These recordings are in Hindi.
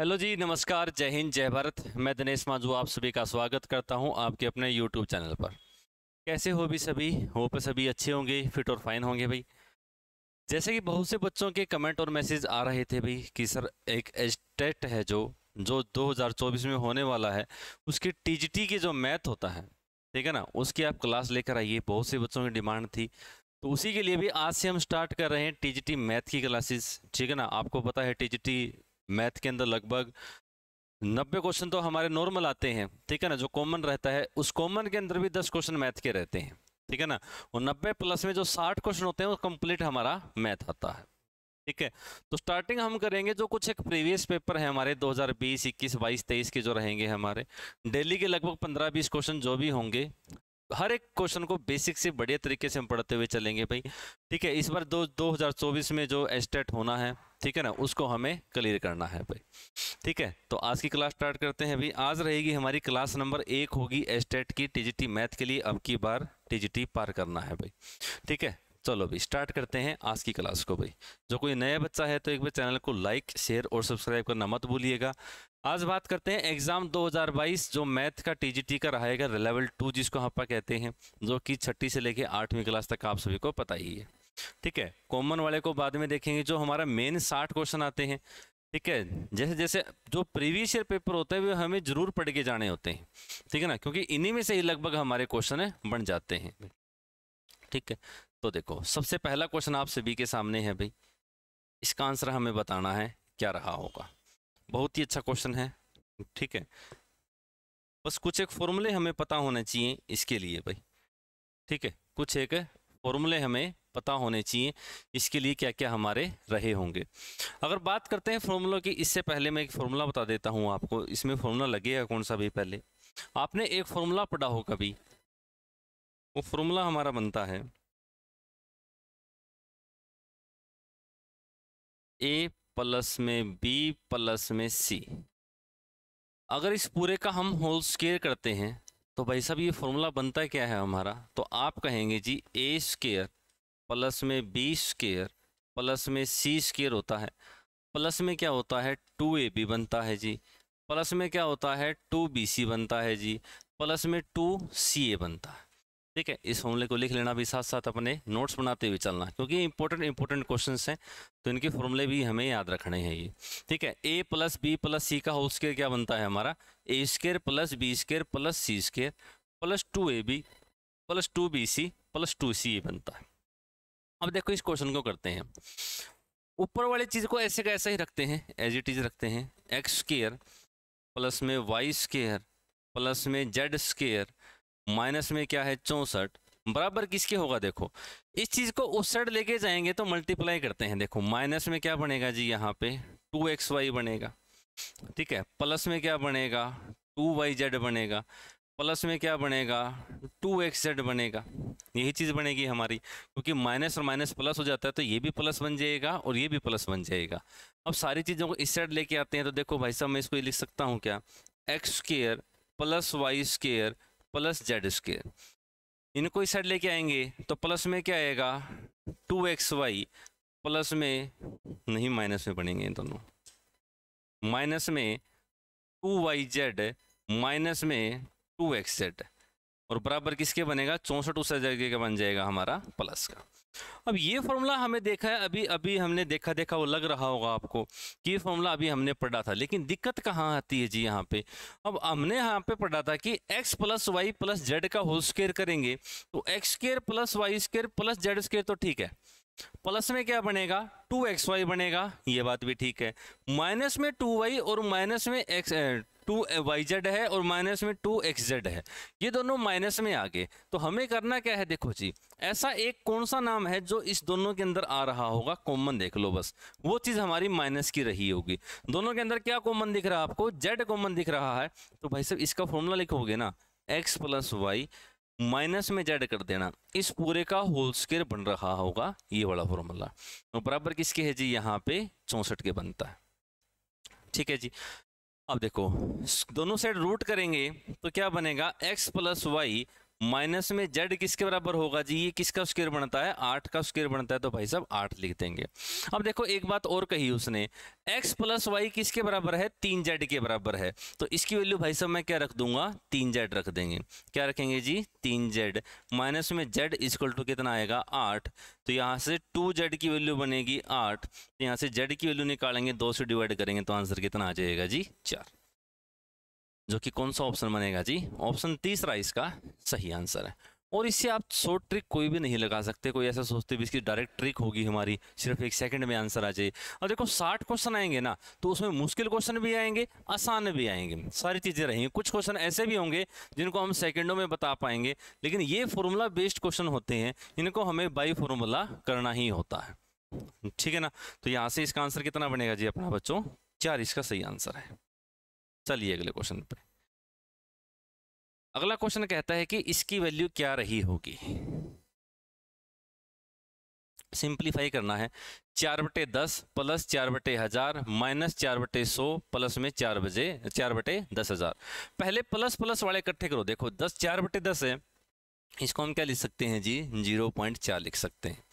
हेलो जी नमस्कार जय हिंद जय भारत मैं दिनेश माजू आप सभी का स्वागत करता हूं आपके अपने यूट्यूब चैनल पर कैसे हो भी सभी हो पे सभी अच्छे होंगे फिट और फाइन होंगे भाई जैसे कि बहुत से बच्चों के कमेंट और मैसेज आ रहे थे भाई कि सर एक एस्टेट है जो जो 2024 में होने वाला है उसके टी के जो मैथ होता है ठीक है ना उसकी आप क्लास लेकर आइए बहुत से बच्चों की डिमांड थी तो उसी के लिए भी आज से हम स्टार्ट कर रहे हैं टी मैथ की क्लासेस ठीक है ना आपको पता है टी मैथ के अंदर लगभग नब्बे क्वेश्चन तो हमारे नॉर्मल आते हैं ठीक है ना जो कॉमन रहता है उस कॉमन के अंदर भी दस क्वेश्चन मैथ के रहते हैं ठीक है ना और नब्बे प्लस में जो साठ क्वेश्चन होते हैं वो कंप्लीट हमारा मैथ आता है ठीक है तो स्टार्टिंग हम करेंगे जो कुछ एक प्रीवियस पेपर है हमारे 2020 इक्कीस बाईस तेईस के जो रहेंगे हमारे डेली के लगभग पंद्रह बीस क्वेश्चन जो भी होंगे हर एक क्वेश्चन को बेसिक से बढ़िया तरीके से हम पढ़ते हुए चलेंगे भाई ठीक है इस बार दो दो में जो एस्टेट होना है ठीक है ना उसको हमें क्लियर करना है भाई ठीक है तो आज की क्लास स्टार्ट करते हैं भाई आज रहेगी हमारी क्लास नंबर एक होगी एस्टेट e की टीजीटी मैथ के लिए अब की बार टीजीटी पार करना है भाई ठीक है चलो भाई स्टार्ट करते हैं आज की क्लास को भाई जो कोई नया बच्चा है तो एक बार चैनल को लाइक शेयर और सब्सक्राइब करना मत भूलिएगा आज बात करते हैं एग्जाम 2022 जो मैथ का टीजीटी का रहेगा लेवल टू जिसको हम कहते हैं जो कि छठी से लेकर आठवीं क्लास तक आप सभी को पता ही है ठीक है कॉमन वाले को बाद में देखेंगे जो हमारा मेन साठ क्वेश्चन आते हैं ठीक है जैसे जैसे जो प्रीवियस ईयर पेपर होते हैं वे हमें जरूर पढ़ के जाने होते हैं ठीक है ना क्योंकि इन्हीं में से ही लगभग हमारे क्वेश्चन बन जाते हैं ठीक है तो देखो सबसे पहला क्वेश्चन आप सभी के सामने है भाई इसका आंसर हमें बताना है क्या रहा होगा बहुत ही अच्छा क्वेश्चन है ठीक है बस कुछ एक फॉर्मूले हमें पता होने चाहिए इसके लिए भाई ठीक है कुछ एक फॉर्मूले हमें पता होने चाहिए इसके लिए क्या क्या हमारे रहे होंगे अगर बात करते हैं फॉर्मूला की इससे पहले मैं एक फार्मूला बता देता हूँ आपको इसमें फार्मूला लगेगा कौन सा भी पहले आपने एक फॉर्मूला पढ़ा हो कभी वो फॉर्मूला हमारा बनता है ए प्लस में बी प्लस में सी अगर इस पूरे का हम होल स्केयर करते हैं तो भाई साहब ये फॉर्मूला बनता क्या है हमारा तो आप कहेंगे जी ए स्केयर प्लस में बी स्केयर प्लस में सी स्केयर होता है प्लस में क्या होता है टू ए बी बनता है जी प्लस में क्या होता है टू बी सी बनता है जी प्लस में टू सी ए बनता है ठीक है इस फॉर्मूले को लिख लेना भी साथ साथ अपने नोट्स बनाते हुए चलना क्योंकि इंपॉर्टेंट इंपॉर्टेंट क्वेश्चन हैं तो इनके फॉर्मूले भी हमें याद रखने हैं ये ठीक है ए प्लस बी प्लस सी का होल स्केयर क्या बनता है हमारा A square plus B square plus C square plus two A B plus two B C plus two C A बनता है अब देखो इस क्वेश्चन को करते हैं ऊपर वाली चीज़ को ऐसे का ऐसा ही रखते हैं एज इट इज रखते हैं एक्स स्केयर प्लस में वाई स्केयर प्लस में जेड स्केयर माइनस में क्या है चौंसठ बराबर किसके होगा देखो इस चीज़ को उस साइड लेके जाएंगे तो मल्टीप्लाई करते हैं देखो माइनस में क्या बनेगा जी यहाँ पे टू एक्स वाई बनेगा ठीक है प्लस में क्या बनेगा टू वाई जेड बनेगा प्लस में क्या बनेगा टू एक्स जेड बनेगा यही चीज़ बनेगी हमारी क्योंकि माइनस और माइनस प्लस हो जाता है तो ये भी प्लस बन जाएगा और ये भी प्लस बन जाएगा अब सारी चीज़ों को इस साइड लेके आते हैं तो देखो भाई साहब मैं इसको लिख सकता हूँ क्या X square plus Y square plus Z square इनको इस साइड लेके आएंगे तो प्लस में क्या आएगा टू एक्स वाई प्लस में नहीं माइनस में बनेंगे दोनों माइनस में टू वाई जेड माइनस में टू एक्स जेड और बराबर किसके बनेगा चौंसठ उस जगह का बन जाएगा हमारा प्लस का अब ये फॉर्मूला हमें देखा है अभी अभी हमने देखा देखा वो लग रहा होगा आपको कि ये फॉर्मूला अभी हमने पढ़ा था लेकिन दिक्कत कहाँ आती है जी यहाँ पे अब हमने यहाँ पे पढ़ा था कि x plus y plus z का होल स्केयर करेंगे तो x square plus Y square plus Z square तो ठीक है प्लस में क्या बनेगा टू एक्स वाई बनेगा ये बात भी ठीक है माइनस में टू वाई और माइनस में एक्स टू वाई जेड है और माइनस में टू एक्स जेड है ये दोनों माइनस में आ गए तो हमें करना क्या है देखो जी ऐसा एक कौन सा नाम है जो इस दोनों के अंदर आ रहा होगा कॉमन देख लो बस वो चीज़ हमारी माइनस की रही होगी दोनों के अंदर क्या कॉमन दिख रहा है आपको जेड कॉमन दिख रहा है तो भाई साहब इसका फॉर्मूला लिखोगे ना एक्स प्लस वाई माइनस में जेड कर देना इस पूरे का होल स्केयर बन रहा होगा ये वाला फॉर्मूला बराबर किसके है जी यहाँ पे चौंसठ के बनता है ठीक है जी अब देखो दोनों साइड रूट करेंगे तो क्या बनेगा x प्लस वाई माइनस में जेड किसके बराबर होगा जी ये किसका स्क्वायर बनता है आठ का स्क्वायर बनता है तो भाई साहब आठ लिख देंगे अब देखो एक बात और कही उसने एक्स प्लस वाई किसके बराबर है तीन जेड के बराबर है तो इसकी वैल्यू भाई साहब मैं क्या रख दूंगा तीन जेड रख देंगे क्या रखेंगे जी तीन जेड माइनस में जेड इजक्वल टू कितना आएगा आठ तो यहाँ से टू जेड की वैल्यू बनेगी आठ तो यहाँ से जेड की वैल्यू निकालेंगे दो से डिवाइड करेंगे तो आंसर कितना आ जाएगा जी चार जो कि कौन सा ऑप्शन बनेगा जी ऑप्शन तीसरा इसका सही आंसर है और इससे आप शॉर्ट ट्रिक कोई भी नहीं लगा सकते कोई ऐसा सोचते भी इसकी डायरेक्ट ट्रिक होगी हमारी सिर्फ एक सेकंड में आंसर आ जाए और देखो साठ क्वेश्चन आएंगे ना तो उसमें मुश्किल क्वेश्चन भी आएंगे आसान भी आएंगे सारी चीज़ें रहेंगी कुछ क्वेश्चन ऐसे भी होंगे जिनको हम सेकेंडों में बता पाएंगे लेकिन ये फॉर्मूला बेस्ड क्वेश्चन होते हैं इनको हमें बाई फॉर्मूला करना ही होता है ठीक है ना तो यहाँ से इसका आंसर कितना बनेगा जी अपना बच्चों चार इसका सही आंसर है चलिए अगले क्वेश्चन पे अगला क्वेश्चन कहता है कि इसकी वैल्यू क्या रही होगी सिंप्लीफाई करना है चार बटे दस प्लस चार बटे हज़ार माइनस चार बटे सौ प्लस में चार बजे चार बटे दस हज़ार पहले प्लस प्लस वाले इकट्ठे करो देखो दस चार बटे दस है इसको हम क्या लिख सकते हैं जी जीरो पॉइंट चार लिख सकते हैं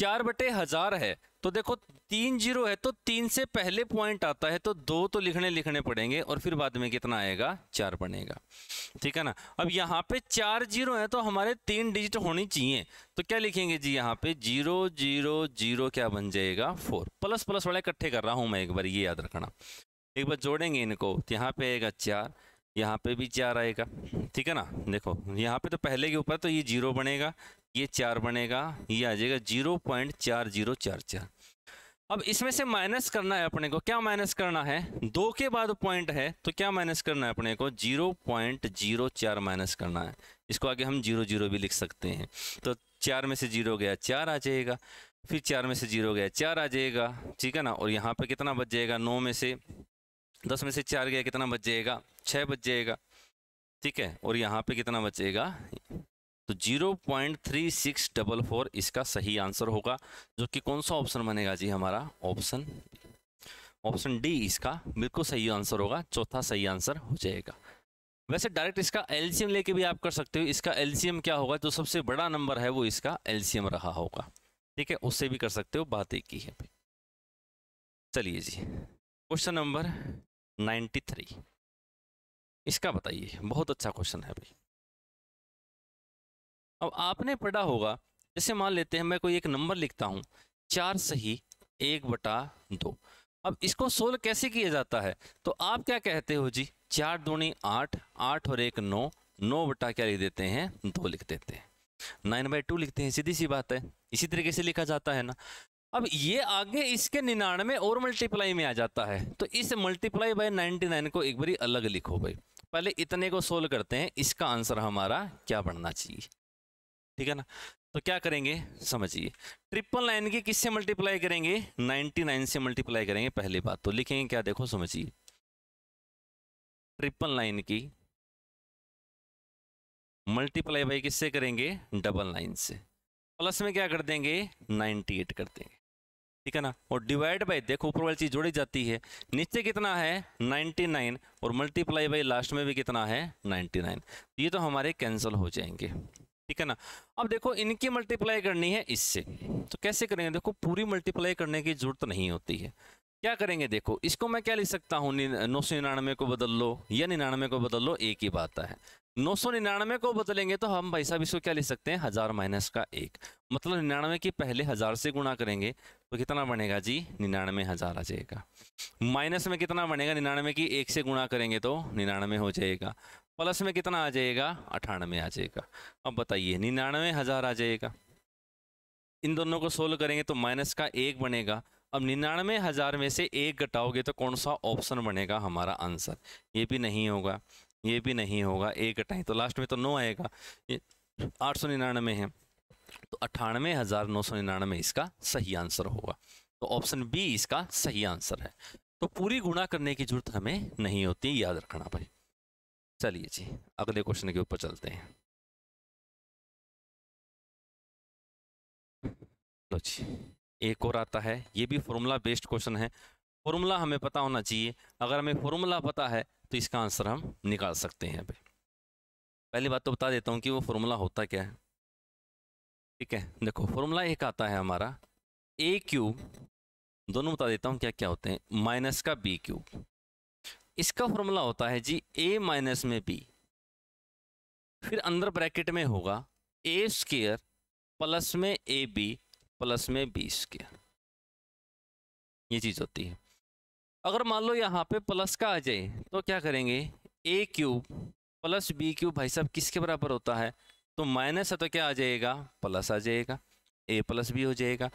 चार बटे हज़ार है तो देखो तीन जीरो है तो तीन से पहले पॉइंट आता है तो दो तो लिखने लिखने पड़ेंगे और फिर बाद में कितना आएगा चार बनेगा ठीक है ना अब यहाँ पे चार जीरो है तो हमारे तीन डिजिट होनी चाहिए तो क्या लिखेंगे जी यहाँ पे जीरो जीरो जीरो क्या बन जाएगा फोर प्लस प्लस वाले इकट्ठे कर रहा हूँ मैं एक बार ये याद रखना एक बार जोड़ेंगे इनको तो यहाँ पे आएगा चार यहाँ पे भी चार आएगा ठीक है ना देखो यहाँ पे तो पहले के ऊपर तो ये जीरो बनेगा ये चार बनेगा ये आ जाएगा जीरो पॉइंट चार जीरो चार चार अब इसमें से माइनस करना है अपने को क्या माइनस करना है दो के बाद पॉइंट है तो क्या माइनस करना है अपने को जीरो पॉइंट जीरो चार माइनस करना है इसको आगे हम जीरो जीरो भी लिख सकते हैं तो चार में से जीरो गया चार आ जाएगा फिर चार में से जीरो गया चार आ जाएगा ठीक है ना और यहाँ पर कितना बच जाएगा नौ में से दस में से चार गया कितना बच जाएगा छः बच जाएगा ठीक है और यहाँ पे कितना बचेगा तो zero point three six double four इसका सही आंसर होगा जो कि कौन सा ऑप्शन बनेगा जी हमारा ऑप्शन ऑप्शन डी इसका बिल्कुल सही आंसर होगा चौथा सही आंसर हो जाएगा वैसे डायरेक्ट इसका एलसीएम लेके भी आप कर सकते हो इसका एलसीएम क्या होगा जो सबसे बड़ा नंबर है वो इसका एलसीएम रहा होगा ठीक है उससे भी कर सकते हो बात एक ही है चलिए जी क्वेश्चन नंबर नाइन्टी थ्री इसका बताइए बहुत अच्छा क्वेश्चन है भाई अब आपने पढ़ा होगा जैसे मान लेते हैं मैं कोई एक नंबर लिखता हूँ चार सही एक बटा दो अब इसको सोल्व कैसे किया जाता है तो आप क्या कहते हो जी चार दूनी आठ आठ और एक नौ नौ बटा क्या लिख देते हैं दो लिख देते हैं नाइन बाई टू लिखते हैं सीधी सी बात है इसी तरीके से लिखा जाता है ना अब ये आगे इसके निन्यानवे और मल्टीप्लाई में आ जाता है तो इस मल्टीप्लाई बाय नाइन को एक बारी अलग लिखो भाई पहले इतने को सोल्व करते हैं इसका आंसर हमारा क्या बनना चाहिए ठीक है ना तो क्या करेंगे समझिए ट्रिपल नाइन की किससे मल्टीप्लाई करेंगे नाइन्टी नाइन से मल्टीप्लाई करेंगे पहली बात तो लिखेंगे क्या देखो समझिए ट्रिपल नाइन की मल्टीप्लाई बाई किससे करेंगे डबल नाइन से प्लस में क्या कर देंगे नाइन्टी एट कर देंगे ठीक है ना और डिवाइड बाई देखो ऊपर वाली चीज़ जोड़ी जाती है नीचे कितना है 99 और मल्टीप्लाई बाई लास्ट में भी कितना है 99 ये तो हमारे कैंसिल हो जाएंगे ठीक है ना अब देखो इनकी मल्टीप्लाई करनी है इससे तो कैसे करेंगे देखो पूरी मल्टीप्लाई करने की जरूरत नहीं होती है क्या करेंगे देखो इसको मैं क्या लिख सकता हूँ नौ सौ निन्यानवे को बदल लो या निन्यानवे को बदल लो एक ही बात है नौ सौ निन्यानवे को बदलेंगे तो हम भाई साहब इसको क्या लिख सकते हैं हज़ार माइनस का एक मतलब निन्यानवे की पहले हज़ार से गुणा करेंगे तो कितना बनेगा जी निन्यानवे हज़ार आ जाएगा माइनस में कितना बनेगा निन्यानवे की एक से गुणा करेंगे तो निन्यानवे हो जाएगा प्लस में कितना आ जाएगा अठानवे आ जाएगा अब बताइए निन्यानवे हज़ार आ जाएगा इन दोनों को सोल्व करेंगे तो माइनस का एक बनेगा अब निन्यानवे हज़ार में से एक घटाओगे तो कौन सा ऑप्शन बनेगा हमारा आंसर ये भी नहीं होगा ये भी नहीं होगा एक घटाएं तो लास्ट में तो नौ आएगा ये आठ सौ निन्यानवे है तो अठानवे हज़ार नौ सौ निन्यानवे इसका सही आंसर होगा तो ऑप्शन बी इसका सही आंसर है तो पूरी गुणा करने की जरूरत हमें नहीं होती याद रखना भाई चलिए जी अगले क्वेश्चन के ऊपर चलते हैं लो जी एक और आता है ये भी फॉर्मूला बेस्ड क्वेश्चन है फॉर्मूला हमें पता होना चाहिए अगर हमें फॉर्मूला पता है तो इसका आंसर हम निकाल सकते हैं अभी पहली बात तो बता देता हूँ कि वो फॉर्मूला होता क्या है ठीक है देखो फॉर्मूला एक आता है हमारा ए क्यूब दोनों बता देता हूँ क्या क्या होते हैं माइनस का बी क्यूब इसका फॉर्मूला होता है जी ए माइनस में बी फिर अंदर ब्रैकेट में होगा ए स्केयर प्लस में ए बी प्लस में बी स्केयर ये चीज़ होती है अगर मान लो यहाँ पे प्लस का आ जाए तो क्या करेंगे a cube plus b cube भाई साहब किसके बराबर होता है तो माइनस है तो क्या आ जाएगा प्लस आ जाएगा ए प्लस बी हो जाएगा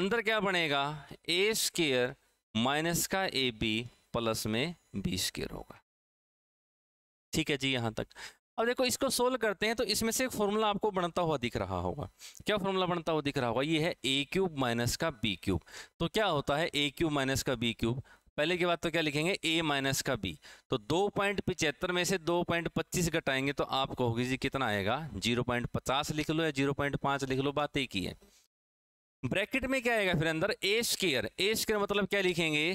अंदर क्या बनेगा ए स्केयर माइनस का ए बी प्लस में बी स्केयर होगा ठीक है जी यहाँ तक अब देखो इसको सोल्व करते हैं तो इसमें से एक फॉर्मूला आपको बनता हुआ दिख रहा होगा क्या फॉर्मूला बनता हुआ दिख रहा होगा ये है ए क्यूब माइनस का बी क्यूब तो क्या होता है ए क्यूब माइनस का बी क्यूब पहले की बात तो क्या लिखेंगे ए माइनस का बी तो दो पॉइंट पिचहत्तर में से दो पॉइंट पच्चीस घटाएंगे तो आप कहोगे जी कितना आएगा जीरो पॉइंट पचास लिख लो या जीरो पॉइंट पाँच लिख लो बात एक ही है ब्रैकेट में क्या आएगा फिर अंदर ए स्केयर ए स्केयर मतलब क्या लिखेंगे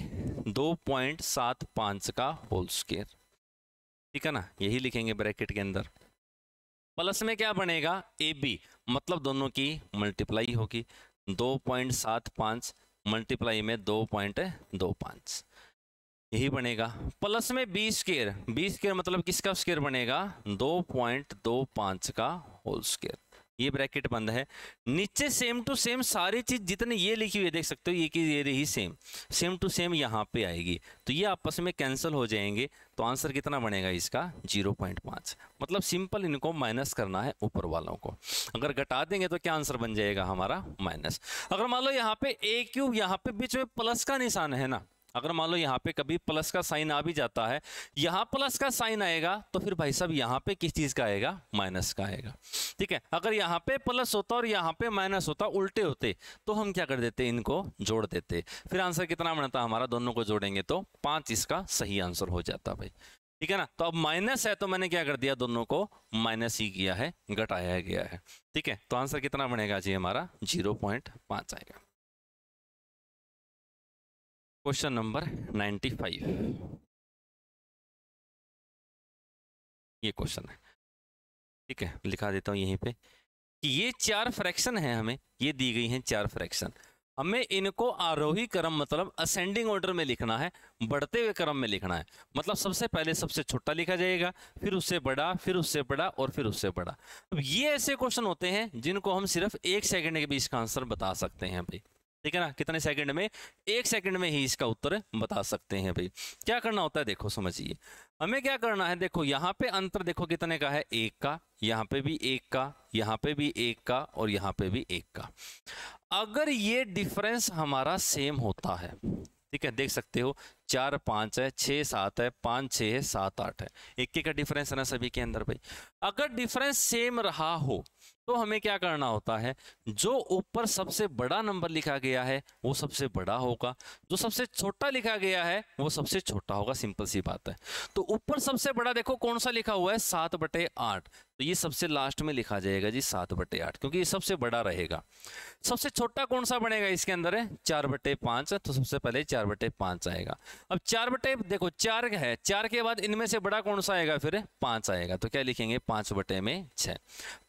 दो पॉइंट सात पांच का होल स्केयर ठीक है ना यही लिखेंगे ब्रैकेट के अंदर प्लस में क्या बनेगा ए बी मतलब दोनों की मल्टीप्लाई होगी दो पॉइंट सात पांच मल्टीप्लाई में दो पॉइंट दो पांच यही बनेगा प्लस में बी स्केयर बी स्केयर मतलब किसका स्केयर बनेगा दो पॉइंट दो पांच का होल स्केयर ये ब्रैकेट बंद है नीचे सेम टू सेम सारी चीज़ जितने ये लिखी हुई है देख सकते हो ये कि ये रही सेम सेम टू सेम यहाँ पे आएगी तो ये आपस में कैंसिल हो जाएंगे तो आंसर कितना बनेगा इसका 0.5 मतलब सिंपल इनको माइनस करना है ऊपर वालों को अगर घटा देंगे तो क्या आंसर बन जाएगा हमारा माइनस अगर मान लो यहाँ पे ए क्यूब यहाँ पे बीच में प्लस का निशान है ना अगर मान लो यहाँ पे कभी प्लस का साइन आ भी जाता है यहाँ प्लस का साइन आएगा तो फिर भाई साहब यहाँ पे किस चीज़ का आएगा माइनस का आएगा ठीक है अगर यहाँ पे प्लस होता और यहाँ पे माइनस होता उल्टे होते तो हम क्या कर देते इनको जोड़ देते फिर आंसर कितना बनता हमारा दोनों को जोड़ेंगे तो पाँच इसका सही आंसर हो जाता भाई ठीक है ना तो अब माइनस है तो मैंने क्या कर दिया दोनों को माइनस ही किया है घटाया गया है ठीक है तो आंसर कितना बनेगा जी हमारा जीरो पॉइंट पाँच आएगा क्वेश्चन नंबर नाइन्टी फाइव ये क्वेश्चन है ठीक है लिखा देता हूँ यहीं पे कि ये चार फ्रैक्शन है हमें ये दी गई हैं चार फ्रैक्शन हमें इनको आरोही क्रम मतलब असेंडिंग ऑर्डर में लिखना है बढ़ते हुए क्रम में लिखना है मतलब सबसे पहले सबसे छोटा लिखा जाएगा फिर उससे बड़ा फिर उससे बड़ा और फिर उससे बड़ा अब ये ऐसे क्वेश्चन होते हैं जिनको हम सिर्फ एक सेकंड के बीच का आंसर बता सकते हैं भाई ठीक है ना कितने सेकंड में एक सेकंड में ही इसका उत्तर बता सकते हैं भाई क्या करना होता है देखो समझिए हमें क्या करना है देखो यहाँ पे अंतर देखो कितने का है एक का यहाँ पे भी एक का यहाँ पे भी एक का और यहाँ पे भी एक का अगर ये डिफरेंस हमारा सेम होता है ठीक है देख सकते हो चार पाँच है छः सात है पाँच छः है सात आठ है इक्के का डिफरेंस है ना सभी के अंदर भाई अगर डिफरेंस सेम रहा हो तो हमें क्या करना होता है जो ऊपर सबसे बड़ा नंबर लिखा गया है वो सबसे बड़ा होगा जो सबसे छोटा लिखा गया है वो सबसे छोटा होगा सिंपल सी बात है तो ऊपर सबसे बड़ा देखो कौन सा लिखा हुआ है सात बटे आठ तो ये सबसे लास्ट में लिखा जाएगा जी सात बटे आठ क्योंकि ये सबसे बड़ा रहेगा सबसे छोटा कौन सा बनेगा इसके अंदर है चार बटे पाँच तो सबसे पहले चार बटे पाँच आएगा अब चार बटे देखो चार है चार के बाद इनमें से बड़ा कौन सा आएगा फिर पाँच आएगा तो क्या लिखेंगे पाँच बटे में छः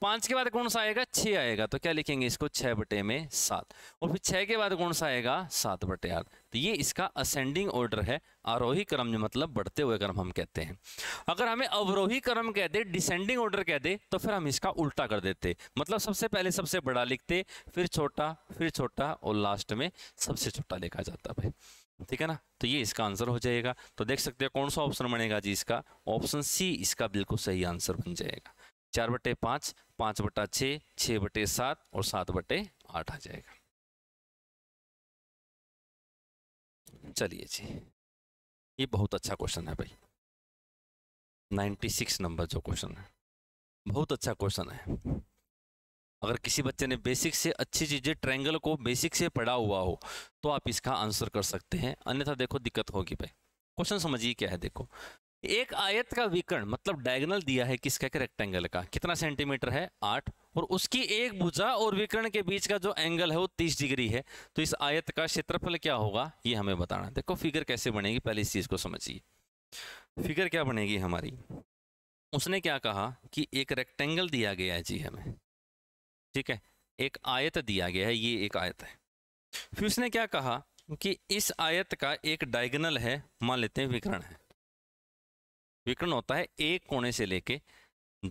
पाँच के बाद कौन सा आएगा छ आएगा तो क्या लिखेंगे इसको छः बटे में सात और फिर छः के बाद कौन सा आएगा सात बटे आठ तो ये इसका असेंडिंग ऑर्डर है आरोही क्रम जो मतलब बढ़ते हुए क्रम हम कहते हैं अगर हमें अवरोही क्रम कह दे डिसेंडिंग ऑर्डर कह दे तो फिर हम इसका उल्टा कर देते मतलब सबसे पहले सबसे बड़ा लिखते फिर छोटा फिर छोटा और लास्ट में सबसे छोटा लिखा जाता भाई ठीक है ना तो ये इसका आंसर हो जाएगा तो देख सकते हो कौन सा ऑप्शन बनेगा जी इसका ऑप्शन सी इसका बिल्कुल सही आंसर बन जाएगा चार बटे पाँच पाँच बटा छः छः बटे सात और सात बटे आठ आ जाएगा चलिए जी ये बहुत अच्छा क्वेश्चन है भाई 96 नंबर जो क्वेश्चन है बहुत अच्छा क्वेश्चन है अगर किसी बच्चे ने बेसिक से अच्छी चीज़ें ट्रायंगल को बेसिक से पढ़ा हुआ हो तो आप इसका आंसर कर सकते हैं अन्यथा देखो दिक्कत होगी भाई क्वेश्चन समझिए क्या है देखो एक आयत का विकर्ण मतलब डायगनल दिया है किसका के रेक्टेंगल का कितना सेंटीमीटर है आठ और उसकी एक भुजा और विकर्ण के बीच का जो एंगल है वो तीस डिग्री है तो इस आयत का क्षेत्रफल क्या होगा ये हमें बताना देखो फिगर कैसे बनेगी पहले इस चीज़ को समझिए फिगर क्या बनेगी हमारी उसने क्या कहा कि एक रेक्टेंगल दिया गया है जी हमें ठीक है एक आयत दिया गया है ये एक आयत है फिर उसने क्या कहा कि इस आयत का एक डायगनल है मान लेते हैं विकरण है विकरण होता है एक कोने से लेके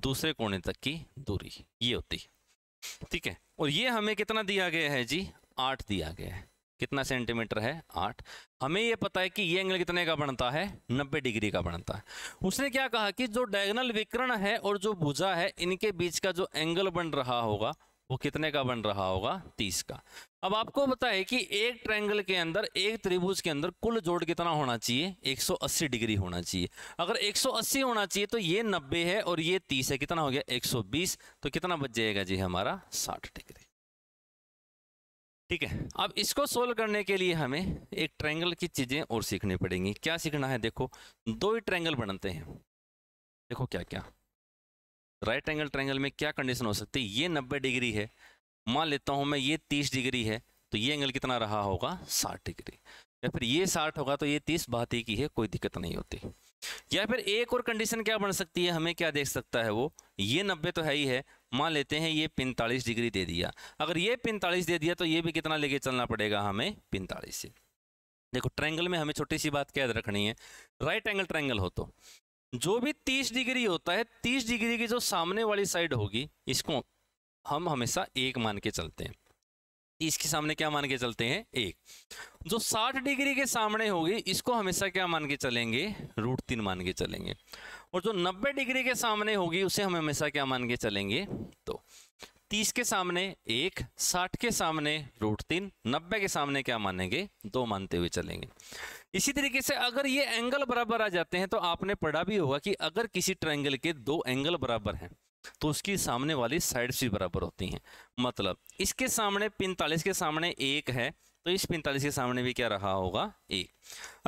दूसरे कोने तक की दूरी ये होती है ठीक है और ये हमें कितना दिया गया है जी आठ दिया गया है कितना सेंटीमीटर है आठ हमें ये पता है कि ये एंगल कितने का बनता है नब्बे डिग्री का बनता है उसने क्या कहा कि जो डायगनल विकरण है और जो भुजा है इनके बीच का जो एंगल बन रहा होगा वो कितने का बन रहा होगा तीस का अब आपको पता है कि एक ट्रायंगल के अंदर एक त्रिभुज के अंदर कुल जोड़ कितना होना चाहिए 180 डिग्री होना चाहिए अगर 180 होना चाहिए तो ये 90 है और ये 30 है कितना हो गया 120 तो कितना बच जाएगा जी हमारा 60 डिग्री ठीक है अब इसको सोल्व करने के लिए हमें एक ट्रायंगल की चीज़ें और सीखनी पड़ेंगी क्या सीखना है देखो दो ही ट्रैंगल बनते हैं देखो क्या क्या राइट एंगल ट्राइंगल में क्या कंडीशन हो सकती है ये नब्बे डिग्री है मान लेता हूँ मैं ये तीस डिग्री है तो ये एंगल कितना रहा होगा साठ डिग्री या फिर ये साठ होगा तो ये तीस भाती की है कोई दिक्कत नहीं होती या फिर एक और कंडीशन क्या बन सकती है हमें क्या देख सकता है वो ये नब्बे तो है ही है मान लेते हैं ये पैंतालीस डिग्री दे दिया अगर ये पैंतालीस दे दिया तो ये भी कितना लेके चलना पड़ेगा हमें पैंतालीस से देखो ट्रायंगल में हमें छोटी सी बात क्या याद रखनी है राइट एंगल ट्रायंगल हो तो जो भी 30 डिग्री होता है 30 डिग्री की जो सामने वाली साइड होगी इसको हम हमेशा एक मान के चलते हैं तीस के सामने क्या मान के चलते हैं एक जो 60 डिग्री के सामने होगी इसको हमेशा क्या मान के चलेंगे रूट तीन मान के चलेंगे और जो 90 डिग्री के सामने होगी उसे हम हमेशा क्या मान के चलेंगे तो 30 के सामने एक 60 के सामने रूट तीन नब्बे के सामने क्या मानेंगे दो मानते हुए चलेंगे इसी तरीके से अगर ये एंगल बराबर आ जाते हैं तो आपने पढ़ा भी होगा कि अगर किसी ट्रायंगल के दो एंगल बराबर हैं तो उसकी सामने वाली साइड्स भी बराबर होती हैं मतलब इसके सामने पैंतालीस के सामने एक है तो इस पैंतालीस के सामने भी क्या रहा होगा एक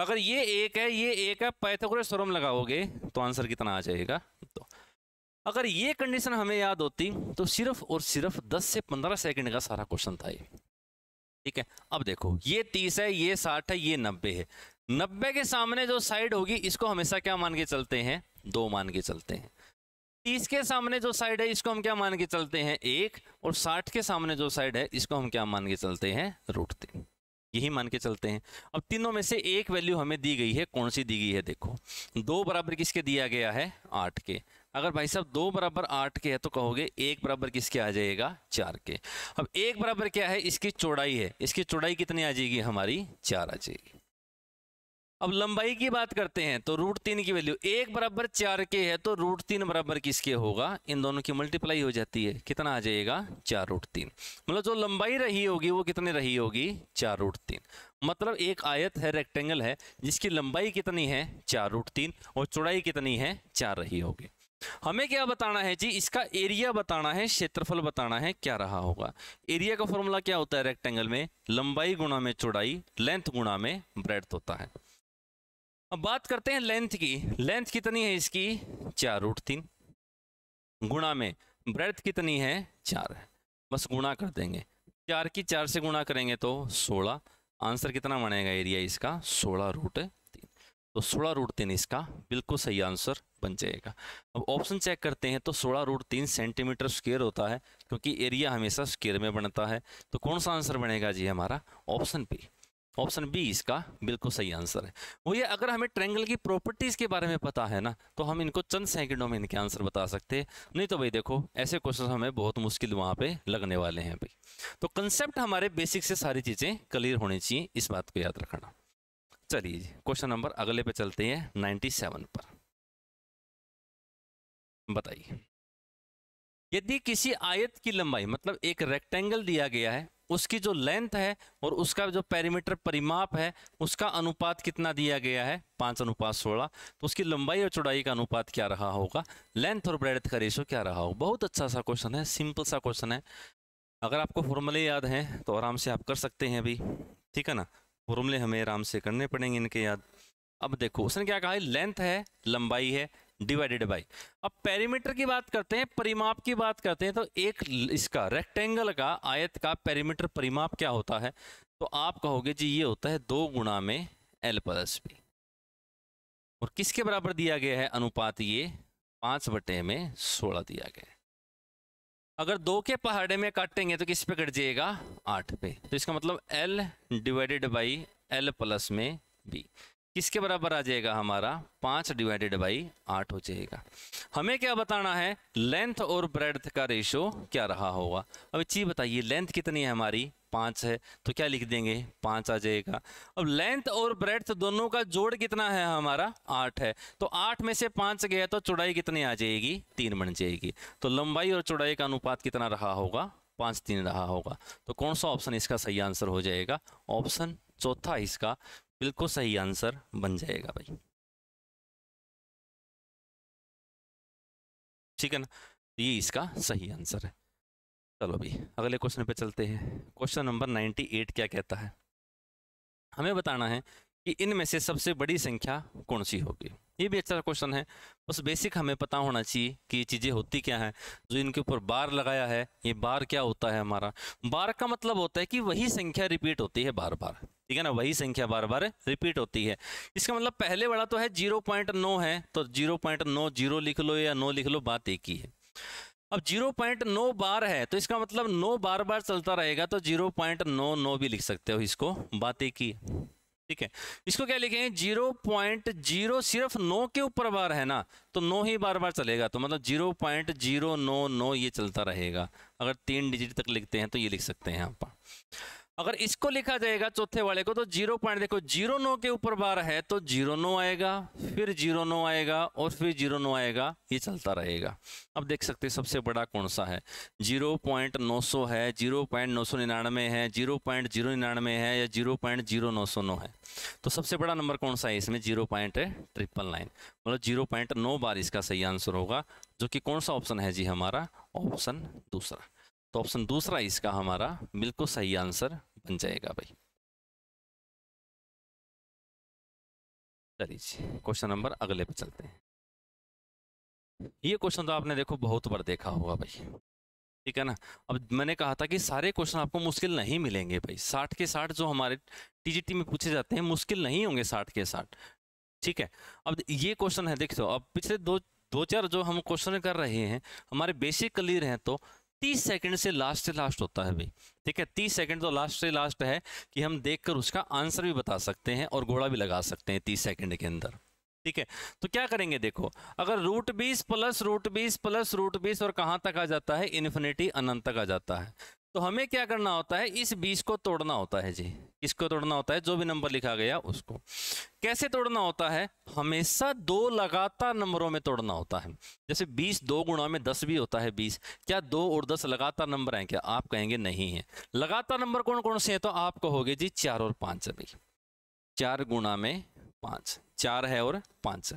अगर ये एक है ये एक है पैथागोरस थ्योरम लगाओगे तो आंसर कितना आ जाएगा तो अगर ये कंडीशन हमें याद होती तो सिर्फ और सिर्फ 10 से 15 सेकंड का सारा क्वेश्चन था ये ठीक है अब देखो ये तीस है ये साठ है ये नब्बे है नब्बे के सामने जो साइड होगी इसको हमेशा क्या मान के चलते हैं दो मान के चलते हैं तीस के सामने जो साइड है इसको हम क्या मान के चलते हैं एक और साठ के सामने जो साइड है इसको हम क्या मान के चलते हैं रूट तीन यही मान के चलते हैं अब तीनों में से एक वैल्यू हमें दी गई है कौन सी दी गई है देखो दो बराबर किसके दिया गया है आठ के अगर भाई साहब दो बराबर आठ के है तो कहोगे एक बराबर किसके आ जाएगा चार के अब एक बराबर क्या है इसकी चौड़ाई है इसकी चौड़ाई कितनी आ जाएगी हमारी चार आ जाएगी अब लंबाई की बात करते हैं तो रूट तीन की वैल्यू एक बराबर चार के है तो रूट तीन बराबर किसके होगा इन दोनों की मल्टीप्लाई हो जाती है कितना आ जाएगा चार रूट तीन मतलब जो लंबाई रही होगी वो कितनी रही होगी चार रूट तीन मतलब एक आयत है रेक्टेंगल है जिसकी लंबाई कितनी है चार रूट तीन और चौड़ाई कितनी है चार रही होगी हमें क्या बताना है जी इसका एरिया बताना है क्षेत्रफल बताना है क्या रहा होगा एरिया का फॉर्मूला क्या होता है रेक्टेंगल में लंबाई गुणा में चौड़ाई लेंथ गुणा में ब्रेड होता है अब बात करते हैं लेंथ की लेंथ कितनी है इसकी चार रूट तीन गुणा में ब्रेथ कितनी है चार है बस गुणा कर देंगे चार की चार से गुणा करेंगे तो सोलह आंसर कितना बनेगा एरिया इसका सोलह रूट तो सोलह रूट तीन इसका बिल्कुल सही आंसर बन जाएगा अब ऑप्शन चेक करते हैं तो सोलह रूट तीन सेंटीमीटर स्क्वेयर होता है क्योंकि एरिया हमेशा स्क्वेयर में बनता है तो कौन सा आंसर बनेगा जी हमारा ऑप्शन बी ऑप्शन बी इसका बिल्कुल सही आंसर है वो ये अगर हमें ट्रेंगल की प्रॉपर्टीज़ के बारे में पता है ना तो हम इनको चंद सेकंडों में इनके आंसर बता सकते हैं नहीं तो भाई देखो ऐसे क्वेश्चन हमें बहुत मुश्किल वहाँ पे लगने वाले हैं भाई तो कंसेप्ट हमारे बेसिक से सारी चीज़ें क्लियर होनी चाहिए इस बात को याद रखना चलिए क्वेश्चन नंबर अगले पे चलते हैं नाइन्टी सेवन पर बताइए यदि किसी आयत की लंबाई मतलब एक रेक्टेंगल दिया गया है उसकी जो लेंथ है और उसका जो पैरीमीटर परिमाप है उसका अनुपात कितना दिया गया है पाँच अनुपात सोलह तो उसकी लंबाई और चौड़ाई का अनुपात क्या रहा होगा लेंथ और ब्रेड का रेशो क्या रहा होगा बहुत अच्छा सा क्वेश्चन है सिंपल सा क्वेश्चन है अगर आपको फॉर्मूले याद हैं तो आराम से आप कर सकते हैं अभी ठीक है ना फॉर्मूले हमें आराम से करने पड़ेंगे इनके याद अब देखो उसने क्या कहा है लेंथ है लंबाई है डिवाइडेड बाई अब पेरीमीटर की बात करते हैं परिमाप की बात करते हैं तो एक इसका रेक्टेंगल का आयत का पेरीमीटर परिमाप क्या होता है तो आप कहोगे जी ये होता है दो गुणा में एल प्लस बी और किसके बराबर दिया गया है अनुपात ये पाँच बटे में सोलह दिया गया है अगर दो के पहाड़े में काटेंगे तो किस पे कट जाएगा आठ पे तो इसका मतलब l divided by l plus में बी किसके बराबर आ जाएगा हमारा पाँच डिवाइडेड बाई आठ हो जाएगा हमें क्या बताना है लेंथ और ब्रेड का रेशो क्या रहा होगा अब चीज़ बताइए लेंथ कितनी है हमारी पाँच है तो क्या लिख देंगे पाँच आ जाएगा अब लेंथ और ब्रेड दोनों का जोड़ कितना है हमारा आठ है तो आठ में से पाँच गया तो चौड़ाई कितनी आ जाएगी तीन बन जाएगी तो लंबाई और चौड़ाई का अनुपात कितना रहा होगा पाँच तीन रहा होगा तो कौन सा ऑप्शन इसका सही आंसर हो जाएगा ऑप्शन चौथा इसका बिल्कुल सही आंसर बन जाएगा भाई ठीक है ना ये इसका सही आंसर है चलो भाई अगले क्वेश्चन पे चलते हैं क्वेश्चन नंबर 98 क्या कहता है हमें बताना है कि इनमें से सबसे बड़ी संख्या कौन सी होगी ये भी अच्छा क्वेश्चन है बस बेसिक हमें पता होना चाहिए कि ये चीज़ें होती क्या हैं जो इनके ऊपर बार लगाया है ये बार क्या होता है हमारा बार का मतलब होता है कि वही संख्या रिपीट होती है बार बार ठीक है ना वही संख्या बार बार रिपीट होती है इसका मतलब पहले वाला तो है जीरो पॉइंट नौ है तो जीरो पॉइंट नौ जीरो लिख लो या नो लिख लो बात एक ही है अब जीरो पॉइंट नौ बार है तो इसका मतलब नौ बार बार चलता रहेगा तो जीरो पॉइंट नौ नौ भी लिख सकते हो इसको बात एक ही ठीक है इसको क्या लिखेंगे जीरो पॉइंट जीरो सिर्फ नौ के ऊपर बार है ना तो नौ ही बार बार चलेगा तो मतलब जीरो पॉइंट जीरो नौ नौ ये चलता रहेगा अगर तीन डिजिट तक लिखते हैं तो ये लिख सकते हैं आप अगर इसको लिखा जाएगा चौथे वाले को तो जीरो पॉइंट देखो जीरो नो के ऊपर बार है तो जीरो नो आएगा फिर जीरो नो आएगा और फिर जीरो नो आएगा ये चलता रहेगा अब देख सकते हैं सबसे बड़ा कौन सा है जीरो पॉइंट नौ सौ है जीरो पॉइंट नौ सौ निन्यानवे है जीरो पॉइंट जीरो निन्यानवे है या जीरो पॉइंट जीरो नौ सौ नौ है तो सबसे बड़ा नंबर कौन सा है इसमें जीरो पॉइंट ट्रिपल नाइन मतलब जीरो पॉइंट नौ बार इसका सही आंसर होगा जो कि कौन सा ऑप्शन है जी हमारा ऑप्शन दूसरा तो ऑप्शन दूसरा इसका हमारा बिल्कुल सही आंसर बन जाएगा भाई चलिए क्वेश्चन नंबर अगले पे चलते हैं ये क्वेश्चन तो आपने देखो बहुत बार देखा होगा भाई ठीक है ना अब मैंने कहा था कि सारे क्वेश्चन आपको मुश्किल नहीं मिलेंगे भाई साठ के साठ जो हमारे टीजीटी में पूछे जाते हैं मुश्किल नहीं होंगे साठ के साठ ठीक है अब ये क्वेश्चन है देखो तो, अब पिछले दो दो चार जो हम क्वेश्चन कर रहे हैं हमारे बेसिक क्लियर हैं तो तीस सेकंड से लास्ट से लास्ट होता है भाई ठीक है तीस सेकंड तो लास्ट से लास्ट है कि हम देखकर उसका आंसर भी बता सकते हैं और घोड़ा भी लगा सकते हैं तीस सेकंड के अंदर ठीक है तो क्या करेंगे देखो अगर रूट बीस प्लस रूट बीस प्लस रूट बीस और कहाँ तक आ जाता है इन्फिनिटी अनंत तक आ जाता है तो हमें क्या करना होता है इस बीस को तोड़ना होता है जी इसको तोड़ना होता है जो भी नंबर लिखा गया उसको कैसे तोड़ना होता है हमेशा दो लगातार नंबरों में तोड़ना होता है जैसे बीस दो गुणा में दस भी होता है बीस क्या दो और दस लगातार नंबर हैं क्या आप कहेंगे नहीं है लगातार नंबर कौन कौन से हैं तो आप कहोगे जी चार और पाँच अभी चार गुणा में पाँच चार है और पाँच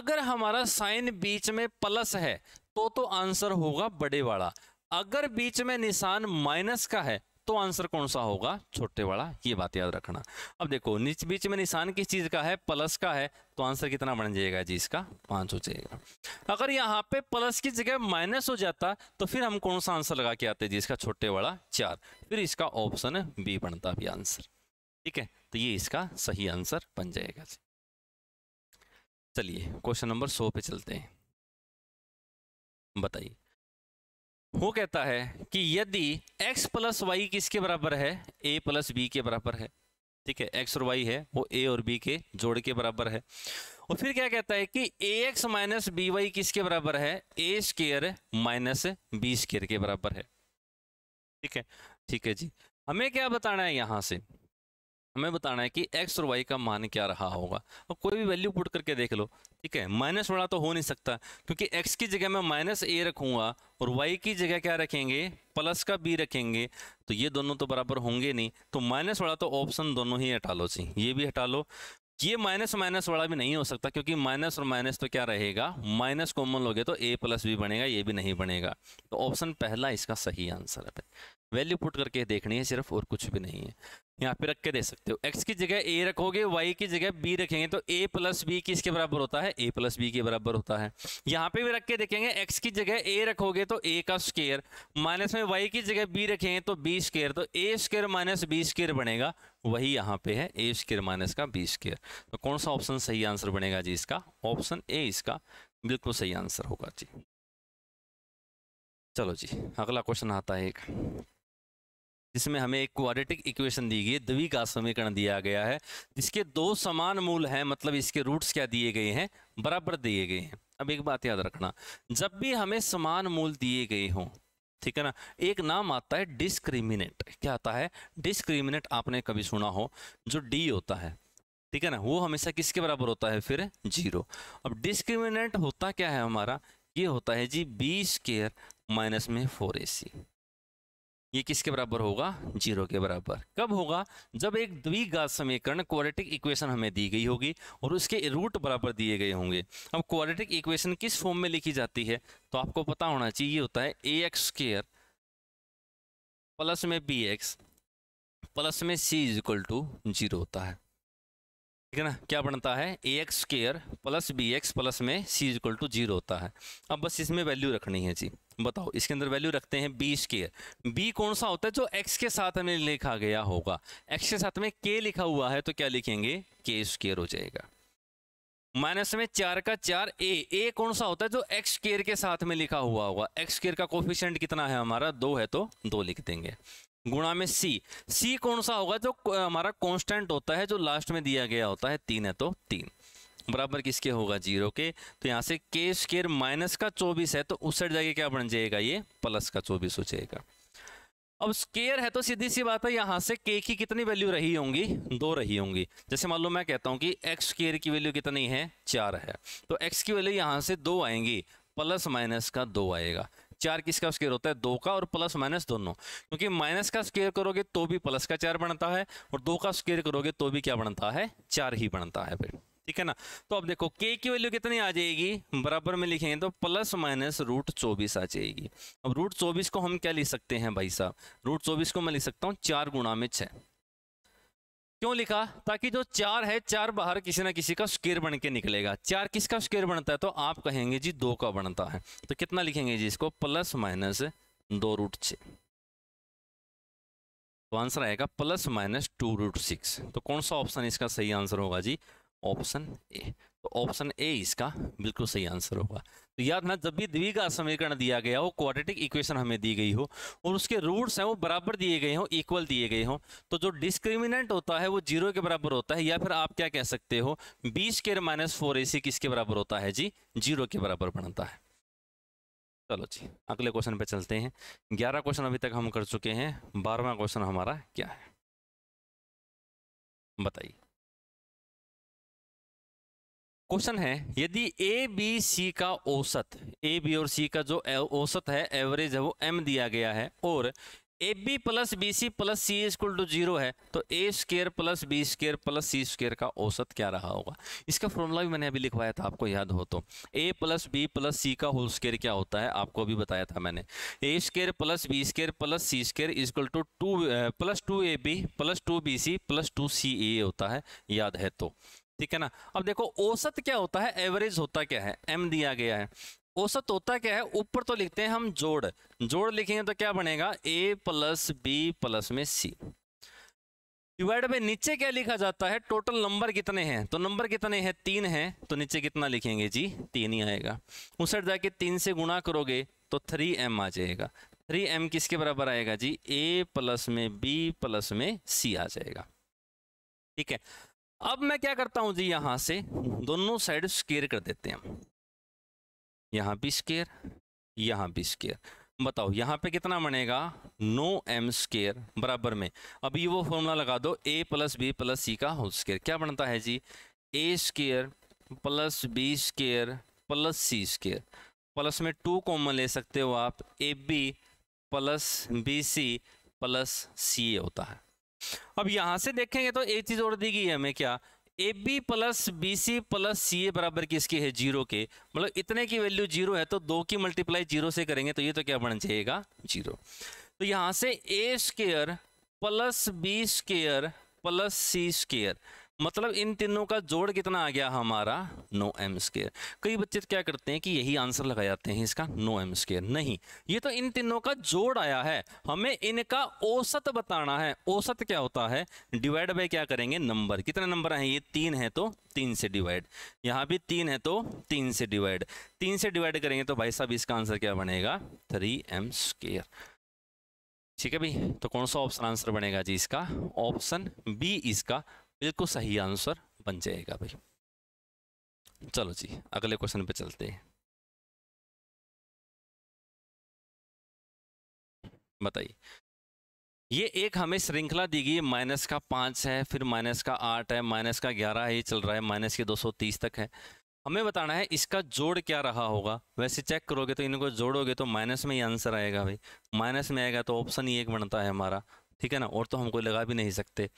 अगर हमारा साइन बीच में प्लस है तो तो आंसर होगा बड़े वाला अगर बीच में निशान माइनस का है तो आंसर कौन सा होगा छोटे वाला ये बात याद रखना अब देखो नीच बीच में निशान किस चीज का है प्लस का है तो आंसर कितना बन जाएगा जी इसका पांच हो जाएगा अगर यहाँ पे प्लस की जगह माइनस हो जाता तो फिर हम कौन सा आंसर लगा के आते जी इसका छोटे वाला चार फिर इसका ऑप्शन बी बनता भी आंसर ठीक है तो ये इसका सही आंसर बन जाएगा जी चलिए क्वेश्चन नंबर सौ पे चलते हैं बताइए वो कहता है कि यदि x प्लस वाई किसके बराबर है a प्लस बी के बराबर है ठीक है x और y है वो a और b के जोड़ के बराबर है और फिर क्या कहता है कि a x minus b y किसके बराबर है a square minus b square के बराबर है ठीक है ठीक है जी हमें क्या बताना है यहां से हमें बताना है कि एक्स और वाई का मान क्या रहा होगा और कोई भी वैल्यू पुट करके देख लो ठीक है माइनस वाला तो हो नहीं सकता क्योंकि एक्स की जगह मैं माइनस ए रखूँगा और वाई की जगह क्या रखेंगे प्लस का बी रखेंगे तो ये दोनों तो बराबर होंगे नहीं तो माइनस वाला तो ऑप्शन दोनों ही हटा लो सी ये भी हटा लो ये माइनस माइनस वाला भी नहीं हो सकता क्योंकि माइनस और माइनस तो क्या रहेगा माइनस कॉमन लोगे तो ए प्लस बी बनेगा ये भी नहीं बनेगा तो ऑप्शन पहला इसका सही आंसर है वैल्यू पुट करके देखनी है सिर्फ और कुछ भी नहीं है यहाँ पे रख के दे सकते हो एक्स की जगह ए रखोगे वाई की जगह बी रखेंगे तो ए प्लस बी किसके बराबर होता है ए प्लस बी के बराबर होता है यहाँ पे भी रख के देखेंगे एक्स की जगह ए रखोगे तो ए का स्केयर माइनस में वाई की जगह बी रखेंगे तो बी स्केयर तो a square minus b square बनेगा वही यहाँ पे है ए स्केयर माइनस का बी स्केयर तो कौन सा ऑप्शन सही आंसर बनेगा जी इसका ऑप्शन ए इसका बिल्कुल सही आंसर होगा जी चलो जी अगला क्वेश्चन आता है एक जिसमें हमें एक क्वाड्रेटिक इक्वेशन दी गई है द्वि का समीकरण दिया गया है जिसके दो समान मूल हैं मतलब इसके रूट्स क्या दिए गए हैं बराबर दिए गए हैं अब एक बात याद रखना जब भी हमें समान मूल दिए गए हों ठीक है ना एक नाम आता है डिस्क्रिमिनेट क्या आता है डिस्क्रिमिनेट आपने कभी सुना हो जो डी होता है ठीक है ना वो हमेशा किसके बराबर होता है फिर जीरो अब डिस्क्रिमिनेट होता क्या है हमारा ये होता है जी बी स्केयर माइनस में फोर ए सी ये किसके बराबर होगा जीरो के बराबर कब होगा जब एक द्विघात समीकरण क्वाड्रेटिक इक्वेशन हमें दी गई होगी और उसके रूट बराबर दिए गए होंगे अब क्वाड्रेटिक इक्वेशन किस फॉर्म में लिखी जाती है तो आपको पता होना चाहिए होता है ए एक्स स्केयर प्लस में बी एक्स प्लस में c is equal to zero होता है ठीक है ना क्या बनता है a x square plus b x plus में c is equal to zero होता है अब बस इसमें वैल्यू रखनी है जी बताओ इसके अंदर वैल्यू रखते हैं बी स्केयर बी कौन सा होता है जो एक्स के साथ हमें लिखा गया होगा एक्स के साथ में के लिखा हुआ है तो क्या लिखेंगे के स्केयर हो जाएगा माइनस में चार का चार ए ए कौन सा होता है जो एक्स केयर के साथ में लिखा हुआ होगा एक्स केयर का कोफिशेंट कितना है हमारा दो है तो दो लिख देंगे गुणा में सी सी कौन सा होगा जो हमारा कॉन्स्टेंट होता है जो लास्ट में दिया गया होता है तीन है तो तीन बराबर किसके होगा जीरो के तो यहाँ से के स्केयर माइनस का चौबीस है तो उस जाके क्या बन जाएगा ये प्लस का चौबीस हो जाएगा अब स्केयर है तो सीधी सी बात है यहाँ से के की कितनी वैल्यू रही होंगी दो रही होंगी जैसे मान लो मैं कहता हूँ कि एक्स स्केयर की वैल्यू कितनी है चार है तो एक्स की वैल्यू यहाँ से दो आएंगी प्लस माइनस का दो आएगा चार किसका स्केयर होता है दो का और प्लस माइनस दोनों क्योंकि माइनस का स्केयर करोगे तो भी प्लस का चार बनता है और दो का स्केयर करोगे तो भी क्या बनता है चार ही बनता है फिर ठीक है ना तो अब देखो के की वैल्यू कितनी आ जाएगी बराबर में लिखेंगे तो प्लस माइनस रूट चौबीस आ जाएगी अब रूट चौबीस को हम क्या लिख सकते हैं भाई साहब रूट चौबीस को मैं लिख सकता हूँ चार गुणा में छः क्यों लिखा ताकि जो चार है चार बाहर किसी ना किसी का स्केयर बन के निकलेगा चार किसका स्केयर बनता है तो आप कहेंगे जी दो का बनता है तो कितना लिखेंगे जी इसको प्लस माइनस दो रूट छः तो आंसर आएगा plus minus two root six तो कौन सा ऑप्शन इसका सही आंसर होगा जी ऑप्शन ए तो ऑप्शन ए इसका बिल्कुल सही आंसर होगा तो याद ना जब भी द्वि का समीकरण दिया गया हो क्वाड्रेटिक इक्वेशन हमें दी गई हो और उसके रूट्स हैं वो बराबर दिए गए हों इक्वल दिए गए हों तो जो डिस्क्रिमिनेंट होता है वो जीरो के बराबर होता है या फिर आप क्या कह सकते हो b square minus four a c किसके बराबर होता है जी जीरो के बराबर बनता है चलो जी अगले क्वेश्चन पे चलते हैं ग्यारह क्वेश्चन अभी तक हम कर चुके हैं बारहवा क्वेश्चन हमारा क्या है बताइए क्वेश्चन है यदि ए बी सी का औसत ए बी और सी का जो औसत है एवरेज है वो एम दिया गया है और a B plus b C plus c equal to zero है तो a square plus B square plus C square का औसत क्या रहा होगा इसका फॉर्मूला भी मैंने अभी लिखवाया था आपको याद हो तो ए प्लस बी प्लस सी का होल स्केयर क्या होता है आपको अभी बताया था मैंने a square plus B square plus C square equal to two plus two A B plus two B C plus two C a होता है याद है तो ठीक है ना अब देखो औसत क्या होता है एवरेज होता क्या है एम दिया गया है औसत होता क्या है ऊपर तो लिखते हैं हम जोड़ जोड़ लिखेंगे तो क्या बनेगा ए प्लस बी प्लस में सी डिवाइड में नीचे क्या लिखा जाता है टोटल नंबर कितने हैं तो नंबर कितने हैं तीन हैं तो नीचे कितना लिखेंगे जी तीन ही आएगा उस साइड जाके तीन से गुणा करोगे तो थ्री एम आ जाएगा थ्री एम किसके बराबर आएगा जी ए प्लस में बी प्लस में सी आ जाएगा ठीक है अब मैं क्या करता हूं जी यहां से दोनों साइड स्केयर कर देते हैं यहां भी स्केयर यहां भी स्केयर बताओ यहां पे कितना बनेगा नो एम स्केयर बराबर में अभी वो फॉर्मूला लगा दो ए प्लस बी प्लस सी का होल स्केयर क्या बनता है जी ए square plus B square plus सी स्केयर प्लस में टू कॉमन ले सकते हो आप a B plus b C plus c a होता है अब यहाँ से देखेंगे तो एक चीज़ और दी गई है हमें क्या a B plus b C plus c a बराबर किसके है जीरो के मतलब इतने की वैल्यू जीरो है तो दो की मल्टीप्लाई जीरो से करेंगे तो ये तो क्या बन जाएगा जीरो तो यहाँ से a square plus B square plus C square मतलब इन तीनों का जोड़ कितना आ गया हमारा नो एम स्केयर कई बच्चे तो क्या करते हैं कि यही आंसर लगा जाते हैं इसका नो एम स्केयर नहीं ये तो इन तीनों का जोड़ आया है हमें इनका औसत बताना है औसत क्या होता है डिवाइड बाय क्या करेंगे नंबर कितने नंबर हैं ये तीन है तो तीन से डिवाइड यहाँ भी तीन है तो तीन से डिवाइड तीन से डिवाइड करेंगे तो भाई साहब इसका आंसर क्या बनेगा थ्री एम स्केयर ठीक है भाई तो कौन सा ऑप्शन आंसर बनेगा जी इसका ऑप्शन बी इसका बिल्कुल सही आंसर बन जाएगा भाई चलो जी अगले क्वेश्चन पे चलते हैं बताइए ये एक हमें श्रृंखला दी गई माइनस का पाँच है फिर माइनस का आठ है माइनस का ग्यारह है ये चल रहा है माइनस के दो सौ तीस तक है हमें बताना है इसका जोड़ क्या रहा होगा वैसे चेक करोगे तो इनको जोड़ोगे तो माइनस में ही आंसर आएगा भाई माइनस में आएगा तो ऑप्शन ही एक बनता है हमारा ठीक है ना और तो हम कोई लगा भी नहीं सकते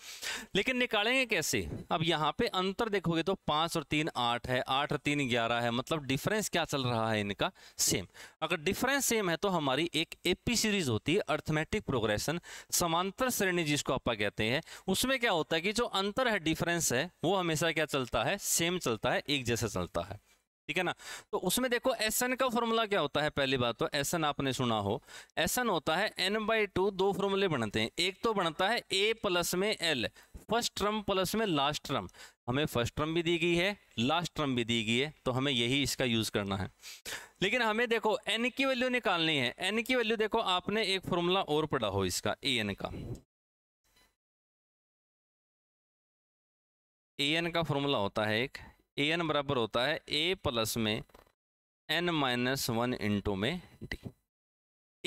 लेकिन निकालेंगे कैसे अब यहाँ पे अंतर देखोगे तो पाँच और तीन आठ है आठ और तीन ग्यारह है मतलब डिफरेंस क्या चल रहा है इनका सेम अगर डिफरेंस सेम है तो हमारी एक एपी सीरीज होती है अर्थमेटिक प्रोग्रेशन समांतर श्रेणी जिसको आप कहते हैं उसमें क्या होता है कि जो अंतर है डिफरेंस है वो हमेशा क्या चलता है सेम चलता है एक जैसा चलता है ठीक है ना तो उसमें देखो एस एन का फॉर्मूला क्या होता है पहली बात तो एस एन आपने सुना हो एस एन होता है एन बाई टू दो फॉर्मूले बनते हैं एक तो बनता है ए प्लस में एल फर्स्ट टर्म प्लस में लास्ट टर्म हमें फर्स्ट टर्म भी दी गई है लास्ट टर्म भी दी गई है तो हमें यही इसका यूज़ करना है लेकिन हमें देखो एन की वैल्यू निकालनी है एन की वैल्यू देखो आपने एक फॉर्मूला और पढ़ा हो इसका ए एन का ए एन का फॉर्मूला होता है एक ए एन बराबर होता है ए प्लस में एन माइनस वन इंटू में डी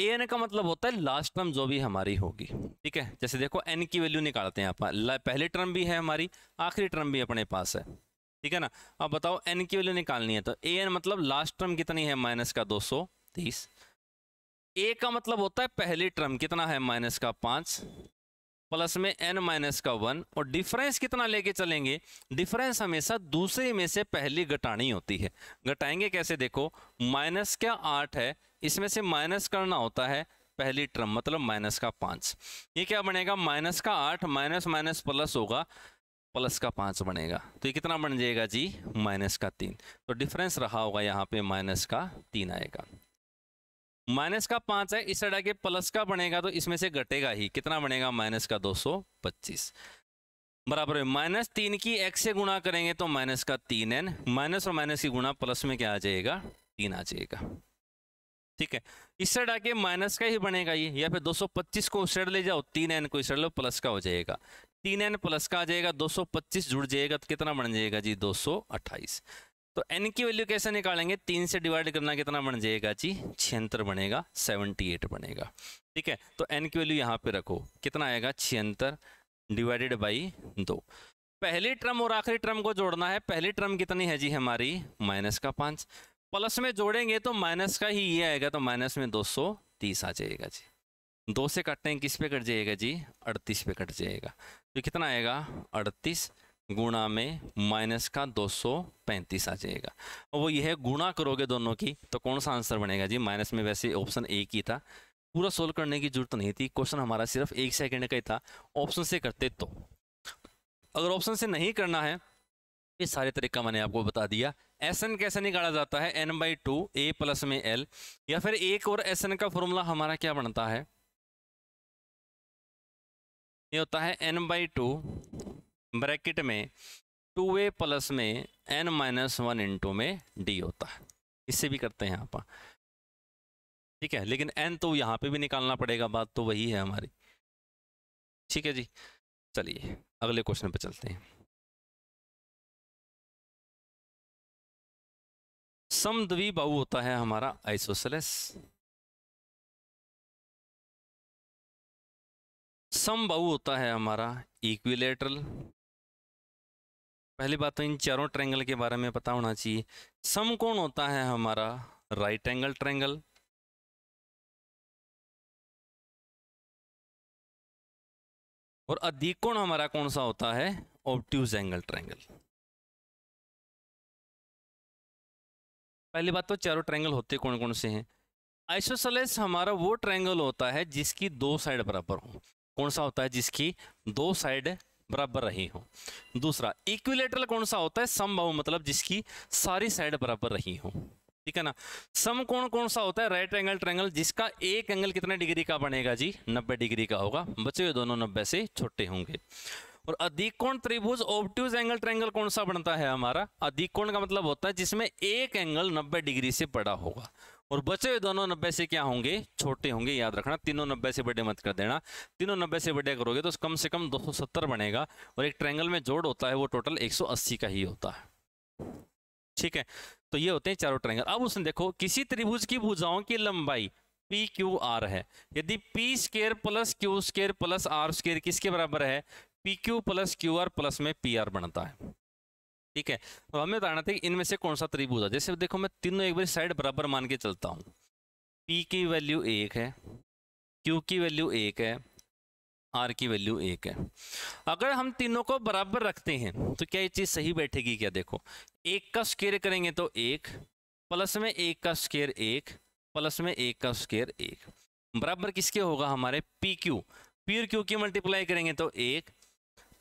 ए एन का मतलब होता है लास्ट टर्म जो भी हमारी होगी ठीक है जैसे देखो एन की वैल्यू निकालते हैं आप पहली टर्म भी है हमारी आखिरी टर्म भी अपने पास है ठीक है ना अब बताओ एन की वैल्यू निकालनी है तो ए एन मतलब लास्ट टर्म कितनी है माइनस का दो सौ तीस ए का मतलब होता है पहली टर्म कितना है माइनस का पाँच प्लस में एन माइनस का वन और डिफरेंस कितना लेके चलेंगे डिफरेंस हमेशा दूसरे में से पहली घटानी होती है घटाएंगे कैसे देखो माइनस क्या आठ है इसमें से माइनस करना होता है पहली ट्रम मतलब माइनस का पाँच ये क्या बनेगा माइनस का आठ माइनस माइनस प्लस होगा प्लस का पाँच बनेगा तो ये कितना बन जाएगा जी माइनस का तीन तो डिफरेंस रहा होगा यहाँ पे माइनस का तीन आएगा माइनस का पांच है इस अड्डा के प्लस का बनेगा तो इसमें से घटेगा ही कितना बनेगा माइनस का दो सौ पच्चीस बराबर है माइनस तीन की एक्स से गुणा करेंगे तो माइनस का तीन एन माइनस और माइनस की गुणा प्लस में क्या आ जाएगा तीन आ जाएगा ठीक है इस साइड आके माइनस का ही बनेगा ये या फिर 225 को उस साइड ले जाओ तीन एन को इस साइड लो प्लस का हो जाएगा तीन एन प्लस का आ जाएगा 225 जुड़ जाएगा तो कितना बन जाएगा जी 228 तो एन की वैल्यू कैसे निकालेंगे तीन से डिवाइड करना कितना बन जाएगा जी छिहत्तर बनेगा सेवेंटी एट बनेगा ठीक है तो एन की वैल्यू यहाँ पे रखो कितना आएगा छिहत्तर डिवाइडेड बाई दो पहली ट्रम और आखिरी ट्रम को जोड़ना है पहली ट्रम कितनी है जी हमारी माइनस का पाँच प्लस में जोड़ेंगे तो माइनस का ही ये आएगा तो माइनस में दो सौ तीस आ जाएगा जी दो से कटने किस पे कट जाएगा जी अड़तीस पे कट जाएगा तो कितना आएगा अड़तीस गुणा में माइनस का 235 आ जाएगा और वो यह है गुणा करोगे दोनों की तो कौन सा आंसर बनेगा जी माइनस में वैसे ऑप्शन ए की था पूरा सोल्व करने की जरूरत नहीं थी क्वेश्चन हमारा सिर्फ एक सेकेंड का ही था ऑप्शन से करते तो अगर ऑप्शन से नहीं करना है ये सारे तरीका मैंने आपको बता दिया एस एन कैसे निकाला जाता है n by two a plus में एल या फिर एक और एस एन का फॉर्मूला हमारा क्या बनता है ये होता है एन बाई टू ब्रैकेट में टू ए प्लस में एन माइनस वन इंटू में डी होता है इससे भी करते हैं आप ठीक है लेकिन एन तो यहाँ पे भी निकालना पड़ेगा बात तो वही है हमारी ठीक है जी चलिए अगले क्वेश्चन पे चलते हैं सम समद्विबाहु होता है हमारा आइसोसेलेस समबाहु होता है हमारा इक्विलेटरल पहली बात तो इन चारों ट्रैंगल के बारे में पता होना चाहिए सम कोण होता है हमारा राइट एंगल ट्रैंगल और अधिक कोण हमारा कौन सा होता है ऑप्ट्यूज एंगल ट्रैंगल पहली बात तो चारों ट्रैंगल होते कौन कौन से हैं आइसोसलेस हमारा वो ट्रैंगल होता है जिसकी दो साइड बराबर हो कौन सा होता है जिसकी दो साइड बराबर रही हो दूसरा इक्विलेटरल कौन सा होता है समबाहु मतलब जिसकी सारी साइड बराबर रही हो ठीक है ना सम कोण कौन सा होता है राइट एंगल ट्रेंगल जिसका एक एंगल कितने डिग्री का बनेगा जी 90 डिग्री का होगा बचे हुए दोनों 90 से छोटे होंगे और अधिकोण त्रिभुज ऑप्ट्यूज एंगल ट्रेंगल कौन सा बनता है हमारा अधिकोण का मतलब होता है जिसमें एक एंगल 90 डिग्री से बड़ा होगा और बचे हुए दोनों नब्बे से क्या होंगे छोटे होंगे याद रखना तीनों नब्बे से बड़े मत कर देना तीनों नब्बे से बड़े करोगे तो कम से कम 270 बनेगा और एक ट्रैंगल में जोड़ होता है वो टोटल 180 का ही होता है ठीक है तो ये होते हैं चारों ट्रैंगल अब उसने देखो किसी त्रिभुज की भुजाओं की लंबाई पी क्यू आर है यदि p square plus q square plus r square किसके बराबर है p q plus q r plus में पी आर बनता है ठीक है तो हमें बताना था कि इनमें से कौन सा त्रिभुज है जैसे देखो मैं तीनों एक बार साइड बराबर मान के चलता हूँ पी की वैल्यू एक है क्यू की वैल्यू एक है आर की वैल्यू एक है अगर हम तीनों को बराबर रखते हैं तो क्या ये चीज़ सही बैठेगी क्या देखो एक का स्केयर करेंगे तो एक प्लस में एक का स्केयर एक प्लस में एक का स्केयर एक बराबर किसके होगा हमारे पी क्यू पी और क्यू की मल्टीप्लाई करेंगे तो एक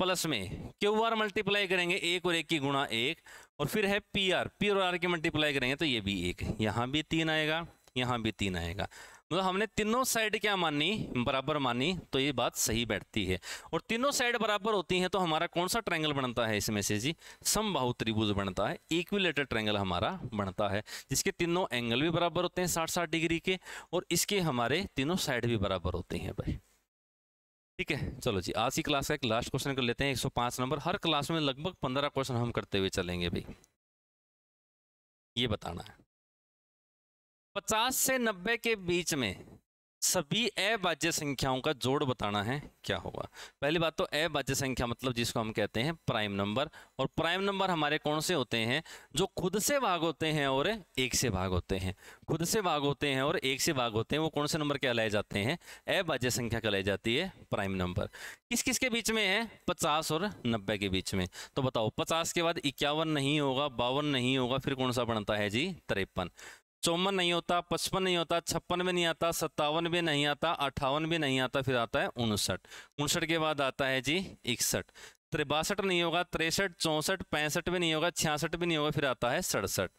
प्लस में क्यू आर मल्टीप्लाई करेंगे एक और एक की गुणा एक और फिर है पी आर पी और आर की मल्टीप्लाई करेंगे तो ये भी एक यहाँ भी तीन आएगा यहाँ भी तीन आएगा मतलब हमने तीनों साइड क्या मानी बराबर मानी तो ये बात सही बैठती है और तीनों साइड बराबर होती हैं तो हमारा कौन सा ट्रायंगल बनता है इसमें से जी समबाहु त्रिभुज बनता है इक्विलेटर ट्रायंगल हमारा बनता है जिसके तीनों एंगल भी बराबर होते हैं साठ साठ डिग्री के और इसके हमारे तीनों साइड भी बराबर होते हैं भाई ठीक है चलो जी आज की क्लास का एक लास्ट क्वेश्चन कर लेते हैं 105 नंबर हर क्लास में लगभग 15 क्वेश्चन हम करते हुए चलेंगे भाई ये बताना है 50 से 90 के बीच में सभी अबाज्य संख्याओं का जोड़ बताना है क्या होगा पहली बात तो अबाज्य संख्या मतलब जिसको हम कहते हैं प्राइम नंबर और प्राइम नंबर हमारे कौन से होते हैं जो खुद से भाग होते हैं और एक से भाग होते हैं खुद से भाग होते हैं और एक से भाग होते हैं वो कौन से नंबर कहलाए जाते हैं अबाज्य संख्या कहलाई जाती है प्राइम नंबर किस किसके बीच में है पचास और नब्बे के बीच में तो बताओ पचास के बाद इक्यावन नहीं होगा बावन नहीं होगा फिर कौन सा बनता है जी तिरपन चौवन नहीं होता पचपन नहीं होता छप्पन में नहीं आता सत्तावन में नहीं आता अट्ठावन में नहीं आता फिर आता है उनसठ उनसठ के बाद आता है जी इकसठ बासठ नहीं होगा तिरसठ चौंसठ पैंसठ भी नहीं होगा छियासठ भी नहीं होगा फिर आता है सड़सठ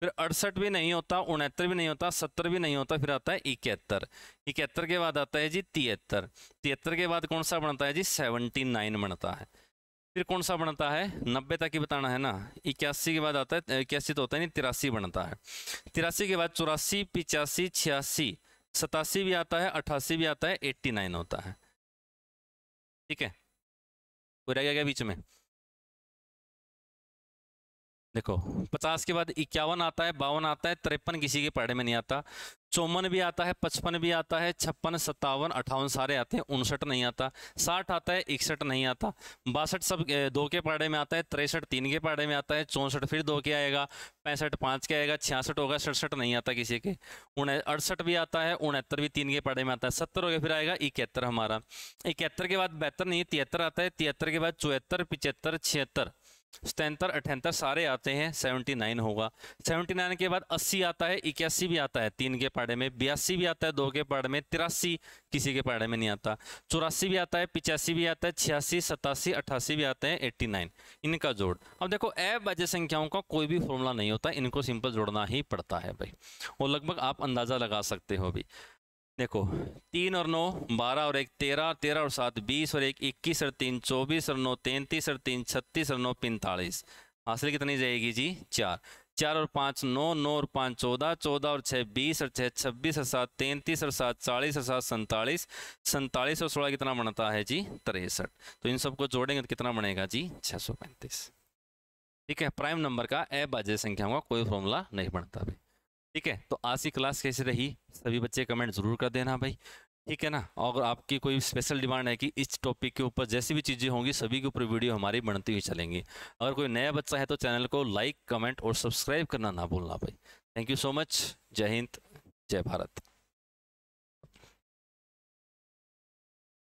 फिर अड़सठ भी नहीं होता उनहत्तर भी नहीं होता सत्तर भी नहीं होता फिर आता है इकहत्तर इकहत्तर के बाद आता है जी तिहत्तर तिहत्तर के बाद कौन सा बनता है जी सेवनटी नाइन बनता है फिर कौन सा बनता है नब्बे तक ही बताना है ना इक्यासी के बाद आता है इक्यासी तो होता है नहीं तिरासी बनता है तिरासी के बाद चौरासी पिचासी छियासी सतासी भी आता है अट्ठासी भी आता है एट्टी नाइन होता है ठीक है कोई रह गया क्या बीच में देखो पचास के बाद इक्यावन आता है बावन आता है तिरपन किसी के पढ़े में नहीं आता चौवन भी आता है पचपन भी आता है छप्पन सत्तावन अठावन सारे आते हैं उनसठ नहीं आता साठ आता है इकसठ नहीं आता बासठ सब दो के पाड़े में आता है तिरसठ तीन के पाड़े में आता है चौंसठ फिर दो के आएगा पैंसठ पाँच के आएगा छियासठ होगा सड़सठ नहीं आता किसी के उन अड़सठ भी आता है उनहत्तर भी तीन के पाड़े में आता है सत्तर हो गया फिर आएगा इकहत्तर हमारा इकहत्तर के बाद बेहतर नहीं तिहत्तर आता है तिहत्तर के बाद चौहत्तर पिचहत्तर छिहत्तर सतहत्तर अठहत्तर सारे आते हैं सेवेंटी नाइन होगा सेवेंटी नाइन के बाद अस्सी आता है इक्यासी भी आता है तीन के पाड़े में बयासी भी आता है दो के पाड़े में तिरासी किसी के पाड़े में नहीं आता चौरासी भी आता है पिचासी भी आता है छियासी सतासी अट्ठासी भी आते हैं एट्टी नाइन इनका जोड़ अब देखो अवजय संख्याओं का कोई भी फॉर्मूला नहीं होता इनको सिंपल जोड़ना ही पड़ता है भाई और लगभग आप अंदाज़ा लगा सकते हो भी देखो तीन और नौ बारह और एक तेरह तेरह और सात बीस और एक इक्कीस और तीन चौबीस और नौ तैंतीस और तीन छत्तीस और नौ पैंतालीस हासिल कितनी जाएगी जी चार चार और पाँच नौ नौ और पाँच चौदह चौदह और छः बीस और छः छब्बीस और सात तैंतीस और सात चालीस और सात सैंतालीस सैंतालीस और सोलह कितना बनता है जी तिरसठ तो इन सबको जोड़ेंगे तो कितना बनेगा जी छः सौ पैंतीस ठीक है प्राइम नंबर का अबाज्य संख्या का कोई फॉर्मूला नहीं बनता अभी ठीक है तो आज की क्लास कैसे रही सभी बच्चे कमेंट ज़रूर कर देना भाई ठीक है ना और आपकी कोई स्पेशल डिमांड है कि इस टॉपिक के ऊपर जैसी भी चीज़ें होंगी सभी के ऊपर वीडियो हमारी बनती हुई चलेंगी अगर कोई नया बच्चा है तो चैनल को लाइक कमेंट और सब्सक्राइब करना ना भूलना भाई थैंक यू सो मच जय हिंद जय भारत